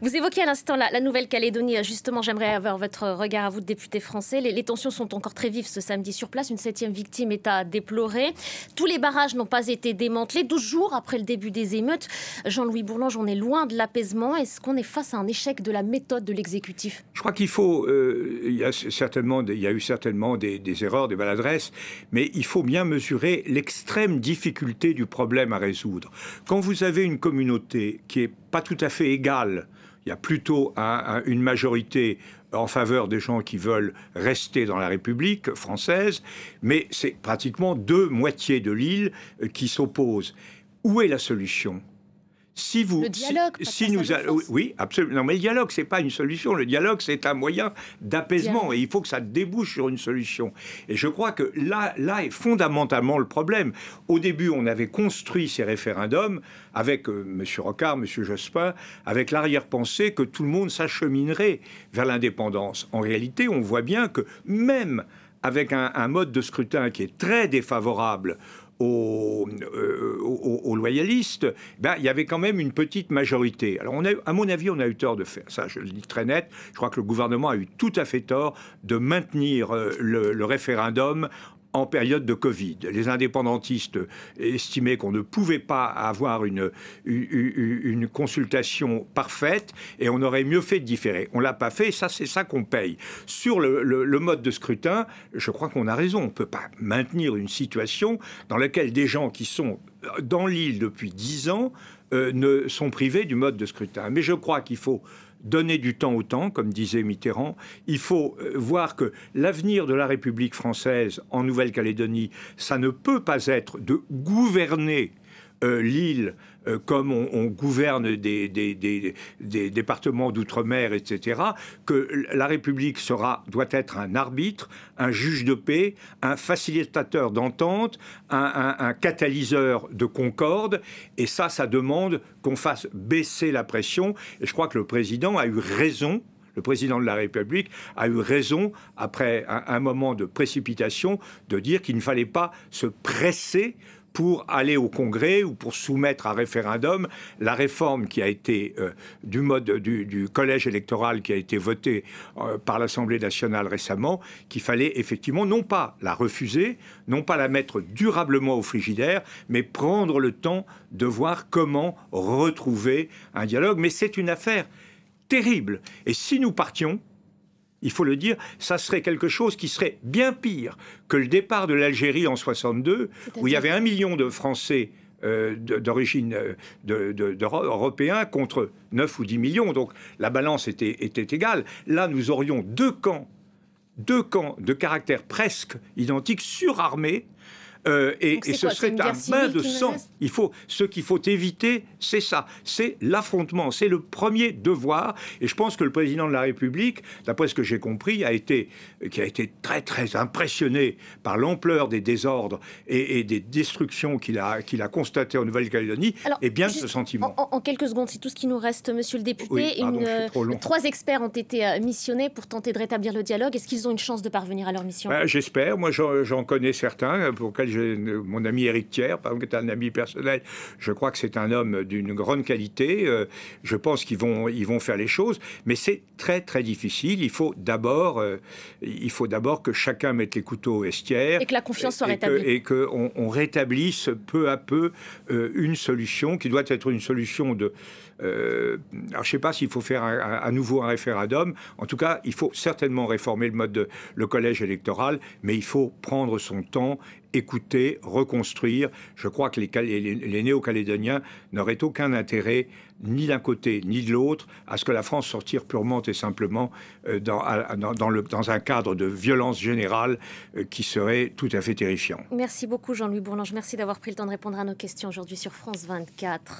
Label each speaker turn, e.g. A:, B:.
A: Vous évoquez à l'instant la, Nouvelle-Calédonie. Justement, j'aimerais avoir votre regard à vous, député français. Les, tensions sont encore très vives ce samedi sur place. Une septième victime est à déplorer. Tous les barrages n'ont pas été démantelés. 12 jours après le début des émeutes, Jean-Louis Bourlange, on est loin de l'apaisement. Est-ce qu'on est face à un échec de la méthode de l'exécutif
B: Je crois qu'il faut. Euh, il, y a certainement, il y a eu certainement des, erreurs, des maladresses, mais il faut bien mesurer l'extrême difficulté du problème à résoudre. Quand vous avez une communauté qui est pas tout à fait égale il y a plutôt une majorité en faveur des gens qui veulent rester dans la République française, mais c'est pratiquement deux moitiés de l'île euh, qui s'opposent. Où est la solution si vous, le dialogue, si, nous, oui, absolument. mais le dialogue, c'est pas une solution. Le dialogue, c'est un moyen d'apaisement, et il faut que ça débouche sur une solution. Et je crois que là, là est fondamentalement le problème. Au début, on avait construit ces référendums avec euh, M. Rocard, M. Jospin, avec l'arrière-pensée que tout le monde s'acheminerait vers l'indépendance. En réalité, on voit bien que même avec un, mode de scrutin qui est très défavorable euh, aux, loyalistes, ben, il y avait quand même une petite majorité. Alors, on a, à mon avis, on a eu tort de faire ça, je le dis très net. Je crois que le gouvernement a eu tout à fait tort de maintenir euh, le, le, référendum en période de Covid. Les indépendantistes estimaient qu'on ne pouvait pas avoir une, consultation parfaite et on aurait mieux fait de différer. On ne l'a pas fait ça, c'est ça qu'on paye. Sur le, mode de scrutin, je crois qu'on a raison. On ne peut pas maintenir une situation dans laquelle des gens qui sont dans l'île depuis dix ans euh, ne sont privés du mode de scrutin. Mais je crois qu'il faut donner du temps au temps, comme disait Mitterrand. Il faut euh, voir que l'avenir de la République française en Nouvelle-Calédonie, ça ne peut pas être de gouverner euh, Lille, l'île, euh, comme on, gouverne des, départements d'outre-mer, etc., que la République sera, doit être un arbitre, un juge de paix, un facilitateur d'entente, un, catalyseur de concorde. Et ça, ça demande qu'on fasse baisser la pression. Et je crois que le président a eu raison le président de la République a eu raison, après un moment de précipitation, de dire qu'il ne fallait pas se presser pour aller au Congrès ou pour soumettre à référendum la réforme qui a été euh, du mode du, collège électoral qui a été votée euh, par l'Assemblée nationale récemment, qu'il fallait effectivement non pas la refuser, non pas la mettre durablement au frigidaire, mais prendre le temps de voir comment retrouver un dialogue. Mais c'est une affaire terrible. Et si nous partions il faut le dire, ça serait quelque chose qui serait bien pire que le départ de l'Algérie en 62, où il y avait un million de Français euh, d'origine euh, de, contre 9 ou 10 millions. Donc la balance était, était égale. Là, nous aurions deux camps, deux camps de caractère presque identique, surarmés, euh, et, ce serait un bain de sang. Il faut, ce qu'il faut éviter, c'est ça. C'est l'affrontement. C'est le premier devoir. Et je pense que le président de la République, d'après ce que j'ai compris, a été, qui a été très, très impressionné par l'ampleur des désordres et, des destructions qu'il a, qu'il a constatées en Nouvelle-Calédonie. Et eh bien ce sentiment.
A: En, quelques secondes, c'est tout ce qui nous reste, monsieur le député. Euh, trois experts ont été euh, missionnés pour tenter de rétablir le dialogue. Est-ce qu'ils ont une chance de parvenir à leur mission ben,
B: J'espère. Moi, j'en connais certains pour lesquels mon ami Eric Thiers, par exemple, est un ami personnel. Je crois que c'est un homme d'une grande qualité. Euh, je pense qu'ils vont, ils vont faire les choses, mais c'est très, très difficile. Il faut d'abord, euh, il faut d'abord que chacun mette les couteaux au vestiaire. Et que la confiance soit rétablie. Et qu'on on rétablisse peu à peu euh, une solution qui doit être une solution de. alors, je ne sais pas s'il faut faire à nouveau un référendum. En tout cas, il faut certainement réformer le mode de, le collège électoral, mais il faut prendre son temps, écouter reconstruire. Je crois que les, les, néo-calédoniens n'auraient aucun intérêt, ni d'un côté ni de l'autre, à ce que la France sortir purement et simplement euh, dans, le, un cadre de violence générale euh, qui serait tout à fait terrifiant.
A: Merci beaucoup Jean-Louis Bourlange. Merci d'avoir pris le temps de répondre à nos questions aujourd'hui sur France 24.